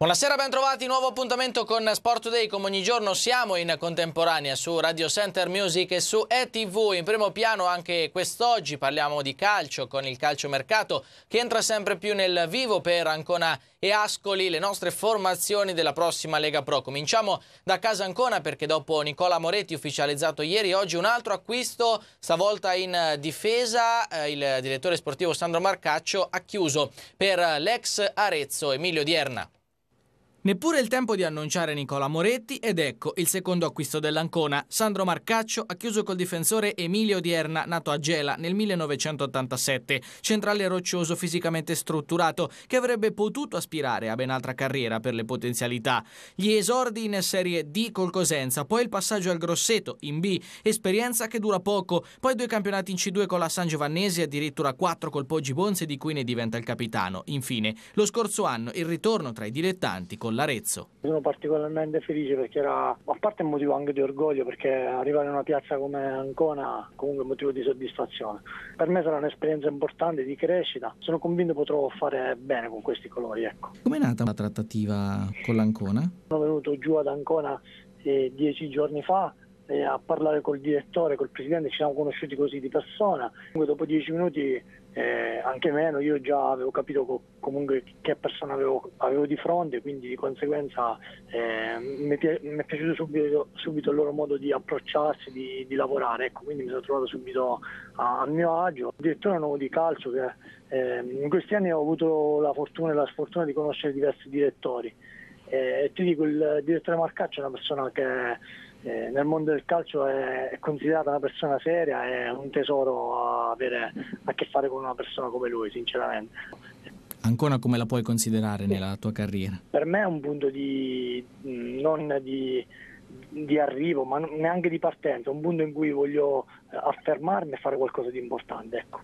Buonasera, ben trovati, nuovo appuntamento con Sport Today. Come ogni giorno siamo in contemporanea su Radio Center Music e su ETV. In primo piano anche quest'oggi parliamo di calcio con il calciomercato che entra sempre più nel vivo per Ancona e Ascoli, le nostre formazioni della prossima Lega Pro. Cominciamo da casa Ancona perché dopo Nicola Moretti ufficializzato ieri, oggi un altro acquisto, stavolta in difesa, eh, il direttore sportivo Sandro Marcaccio ha chiuso per eh, l'ex Arezzo Emilio Dierna. Neppure il tempo di annunciare Nicola Moretti ed ecco il secondo acquisto dell'Ancona. Sandro Marcaccio ha chiuso col difensore Emilio Dierna, nato a Gela nel 1987, centrale roccioso fisicamente strutturato che avrebbe potuto aspirare a ben altra carriera per le potenzialità. Gli esordi in Serie D col Cosenza, poi il passaggio al Grosseto in B, esperienza che dura poco, poi due campionati in C2 con la San Giovannese e addirittura quattro col Poggi Bonze di cui ne diventa il capitano. Infine, lo scorso anno il ritorno tra i dilettanti con con l'Arezzo. Sono particolarmente felice perché era, a parte un motivo anche di orgoglio, perché arrivare in una piazza come Ancona comunque un motivo di soddisfazione. Per me sarà un'esperienza importante di crescita, sono convinto potrò fare bene con questi colori. Ecco. Come è nata la trattativa con l'Ancona? Sono venuto giù ad Ancona eh, dieci giorni fa eh, a parlare col direttore, col presidente, ci siamo conosciuti così di persona. Dopo dieci minuti eh, anche meno, io già avevo capito co- comunque che persona avevo, avevo, di fronte, quindi di conseguenza eh, mi, pie- mi, è piaciuto subito, subito, il loro modo di approcciarsi, di, di lavorare, ecco, quindi mi sono trovato subito a, a mio agio. Direttore nuovo di calcio che eh, in questi anni ho avuto la fortuna e la sfortuna di conoscere diversi direttori. E eh, ti dico, il direttore Marcaccio è una persona che eh, nel mondo del calcio è, è considerata una persona seria, è un tesoro avere a che fare con una persona come lui, sinceramente. Ancora come la puoi considerare nella tua carriera? Per me è un punto di mm, non di, di arrivo, ma neanche di partenza, un punto in cui voglio eh, affermarmi e fare qualcosa di importante, ecco.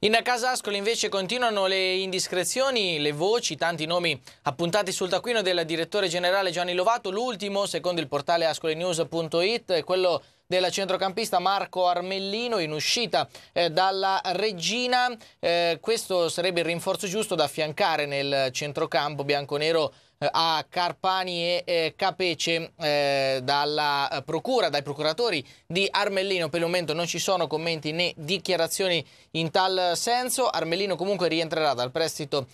In Ascoli invece continuano le indiscrezioni, le voci, tanti nomi appuntati sul taccuino del direttore generale Gianni Lovato. L'ultimo, secondo il portale ascolinews.it, è quello del centrocampista Marco Armellino in uscita eh, dalla Regina. Eh, questo sarebbe il rinforzo giusto da affiancare nel centrocampo bianconero eh, a Carpani e eh, Capece eh, dalla procura, dai procuratori di Armellino. Per il momento non ci sono commenti né dichiarazioni in tal senso. Armellino comunque rientrerà dal prestito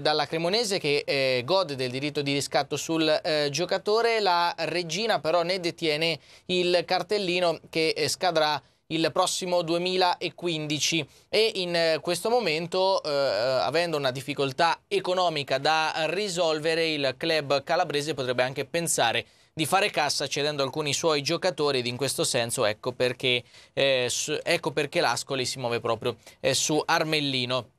dalla Cremonese che gode del diritto di riscatto sul giocatore. La regina però ne detiene il cartellino che scadrà il prossimo 2015 e in eh, questo momento eh, eh, avendo una difficoltà economica da risolvere il club calabrese potrebbe anche pensare di fare cassa cedendo alcuni suoi giocatori ed in questo senso ecco perché, eh, su, ecco perché l'Ascoli si muove proprio eh, su Armellino.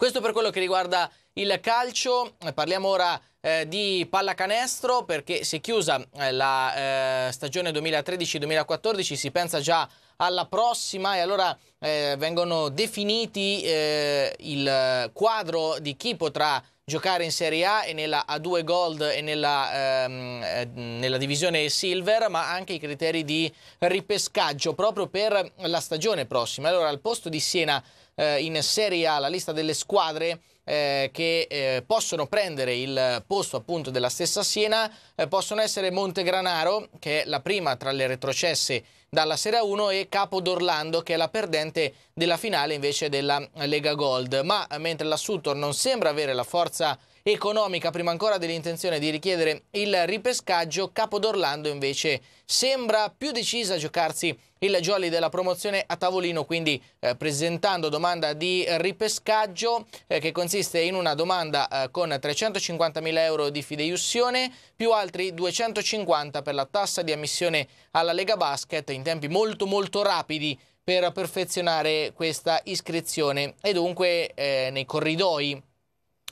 Questo per quello che riguarda il calcio, parliamo ora eh, di pallacanestro perché si è chiusa eh, la eh, stagione 2013-2014, si pensa già alla prossima e allora eh, vengono definiti eh, il quadro di chi potrà giocare in Serie A e nella A2 Gold e nella, ehm, eh, nella, divisione Silver, ma anche i criteri di ripescaggio proprio per la stagione prossima. Allora, al posto di Siena eh, in Serie A la lista delle squadre eh, che eh, possono prendere il posto appunto della stessa Siena eh, possono essere Montegranaro, che è la prima tra le retrocesse dalla Serie 1 e Capo d'Orlando che è la perdente della finale invece della Lega Gold. Ma mentre l'Assutor non sembra avere la forza economica prima ancora dell'intenzione di richiedere il ripescaggio. Capodorlando invece sembra più decisa a giocarsi il jolly della promozione a tavolino, quindi eh, presentando domanda di ripescaggio eh, che consiste in una domanda eh, con 350.000 euro di fideiussione più altri 250 per la tassa di ammissione alla Lega Basket in tempi molto molto rapidi per perfezionare questa iscrizione e dunque eh, nei corridoi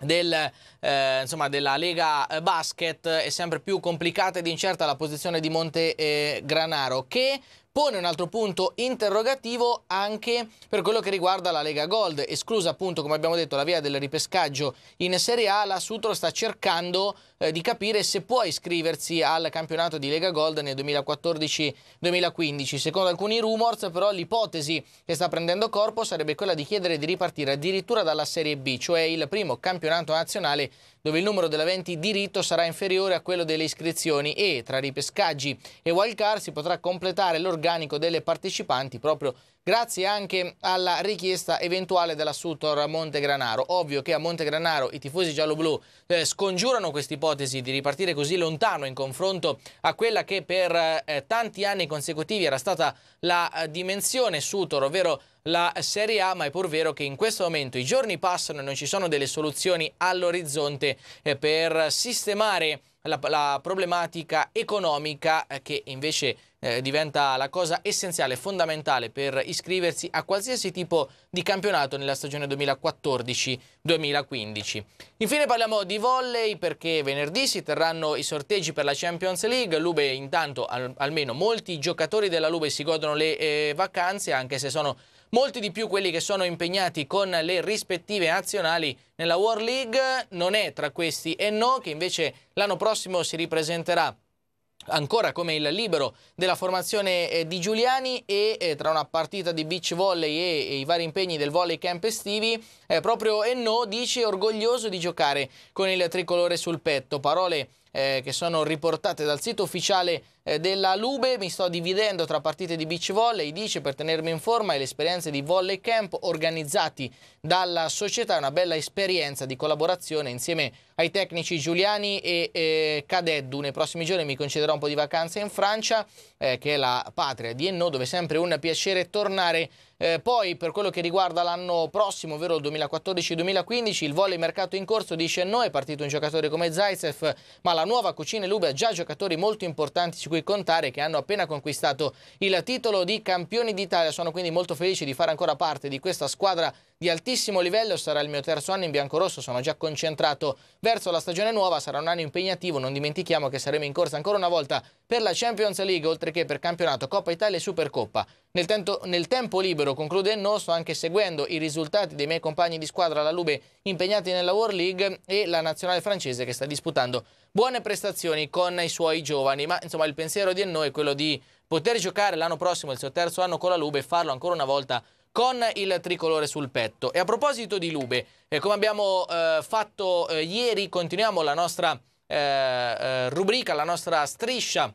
del, eh, insomma, della Lega eh, Basket è eh, sempre più complicata ed incerta la posizione di Monte eh, Granaro che pone un altro punto interrogativo anche per quello che riguarda la Lega Gold, esclusa appunto come abbiamo detto la via del ripescaggio in Serie A, la Sutro sta cercando eh, di capire se può iscriversi al campionato di Lega Gold nel 2014-2015. Secondo alcuni rumors però l'ipotesi che sta prendendo corpo sarebbe quella di chiedere di ripartire addirittura dalla Serie B, cioè il primo campionato nazionale dove il numero delle aventi diritto sarà inferiore a quello delle iscrizioni e tra ripescaggi e wildcard si potrà completare l'organico delle partecipanti proprio grazie anche alla richiesta eventuale dell'assuntor Montegranaro. Ovvio che a Montegranaro i tifosi gialloblu eh, scongiurano questa ipotesi di ripartire così lontano in confronto a quella che per eh, tanti anni consecutivi era stata la eh, dimensione Sutor, ovvero la Serie A, ma è pur vero che in questo momento i giorni passano e non ci sono delle soluzioni all'orizzonte eh, per sistemare la, la problematica economica eh, che invece eh, diventa la cosa essenziale, fondamentale per iscriversi a qualsiasi tipo di campionato nella stagione 2014-2015. Infine parliamo di volley perché venerdì si terranno i sorteggi per la Champions League, Lube intanto al, almeno molti giocatori della Lube si godono le eh, vacanze anche se sono molti di più quelli che sono impegnati con le rispettive nazionali nella World League, non è tra questi e no che invece l'anno prossimo si ripresenterà ancora come il libero della formazione eh, di Giuliani e eh, tra una partita di beach volley e, i vari impegni del volley camp estivi eh, proprio Enno dice orgoglioso di giocare con il tricolore sul petto parole che sono riportate dal sito ufficiale eh, della Lube mi sto dividendo tra partite di beach volley, dice per tenermi in forma e le esperienze di volley camp organizzati dalla società, una bella esperienza di collaborazione insieme ai tecnici Giuliani e eh, Cadeddu. Nei prossimi giorni mi concederò un po' di vacanza in Francia, eh, che è la patria di Enno, dove è sempre un piacere tornare eh, poi per quello che riguarda l'anno prossimo, ovvero il 2014-2015, il volley mercato in corso dice no, è partito un giocatore come Zaitsev, ma la nuova Cucina e Lube ha già giocatori molto importanti su cui contare che hanno appena conquistato il titolo di campioni d'Italia. Sono quindi molto felici di fare ancora parte di questa squadra di altissimo livello, sarà il mio terzo anno in biancorosso, sono già concentrato verso la stagione nuova, sarà un anno impegnativo, non dimentichiamo che saremo in corsa ancora una volta per la Champions League, oltre che per campionato, Coppa Italia e Supercoppa. Nel, tento, nel tempo libero, conclude il nostro, anche seguendo i risultati dei miei compagni di squadra alla Lube impegnati nella World League e la nazionale francese che sta disputando buone prestazioni con i suoi giovani, ma insomma il pensiero di noi è quello di poter giocare l'anno prossimo, il suo terzo anno con la Lube e farlo ancora una volta con il tricolore sul petto. E a proposito di Lube, eh, come abbiamo eh, fatto eh, ieri, continuiamo la nostra eh, eh, rubrica, la nostra striscia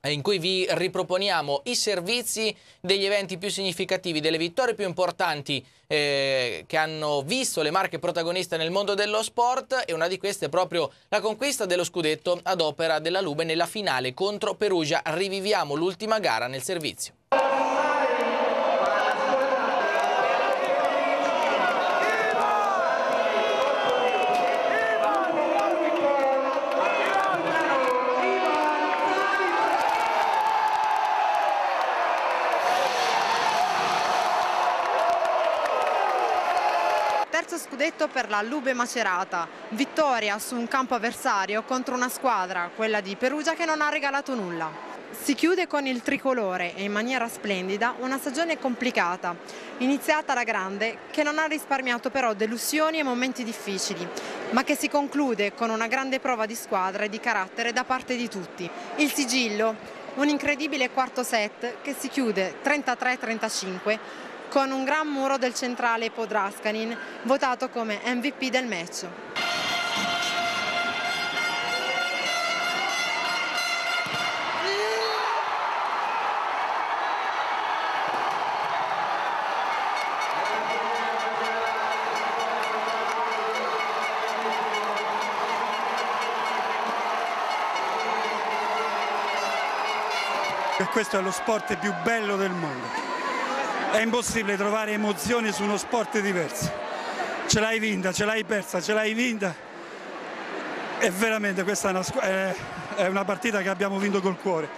eh, in cui vi riproponiamo i servizi degli eventi più significativi, delle vittorie più importanti eh, che hanno visto le marche protagoniste nel mondo dello sport e una di queste è proprio la conquista dello scudetto ad opera della Lube nella finale contro Perugia. Riviviamo l'ultima gara nel servizio. terzo scudetto per la Lube Macerata, vittoria su un campo avversario contro una squadra, quella di Perugia, che non ha regalato nulla. Si chiude con il tricolore e in maniera splendida una stagione complicata, iniziata alla grande, che non ha risparmiato però delusioni e momenti difficili, ma che si conclude con una grande prova di squadra e di carattere da parte di tutti. Il sigillo, un incredibile quarto set che si chiude 33-35 con un gran muro del centrale Podraskanin, votato come MVP del match. questo è lo sport più bello del mondo è impossibile trovare emozioni su uno sport diverso. Ce l'hai vinta, ce l'hai persa, ce l'hai vinta e veramente questa è una, è una partita che abbiamo vinto col cuore.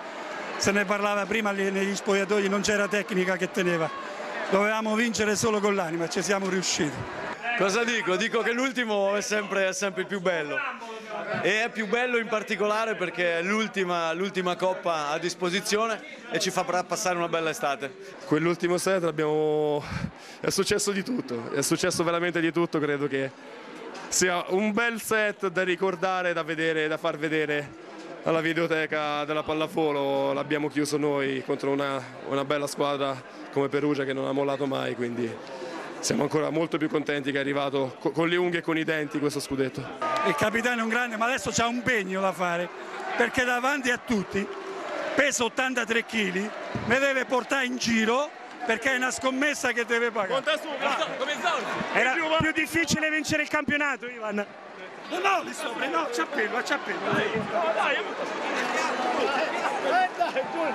Se ne parlava prima negli spogliatoi, non c'era tecnica che teneva. Dovevamo vincere solo con l'anima ci siamo riusciti. Cosa dico? Dico che l'ultimo è sempre, è sempre il più bello e è più bello in particolare perché è l'ultima coppa a disposizione e ci farà passare una bella estate. Quell'ultimo set abbiamo... è successo di tutto, è successo veramente di tutto, credo che sia un bel set da ricordare, da, vedere, da far vedere alla videoteca della pallavolo, l'abbiamo chiuso noi contro una, una bella squadra come Perugia che non ha mollato mai, quindi siamo ancora molto più contenti che è arrivato con le unghie e con i denti questo scudetto il capitano è un grande, ma adesso c'è un pegno da fare, perché davanti a tutti, pesa 83 kg, mi deve portare in giro perché è una scommessa che deve pagare. Era più difficile vincere il campionato, Ivan. No, no, lì sopra, no, c'è appello, c'è appello. Dai, dai, dai,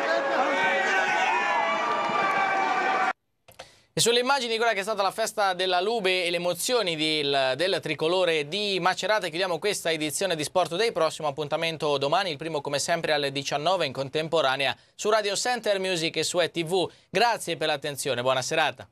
dai, dai. E sulle immagini di quella che è stata la festa della Lube e le emozioni del, del, tricolore di Macerata chiudiamo questa edizione di Sport Day, prossimo appuntamento domani, il primo come sempre alle 19 in contemporanea su Radio Center Music e su ETV. Grazie per l'attenzione, buona serata.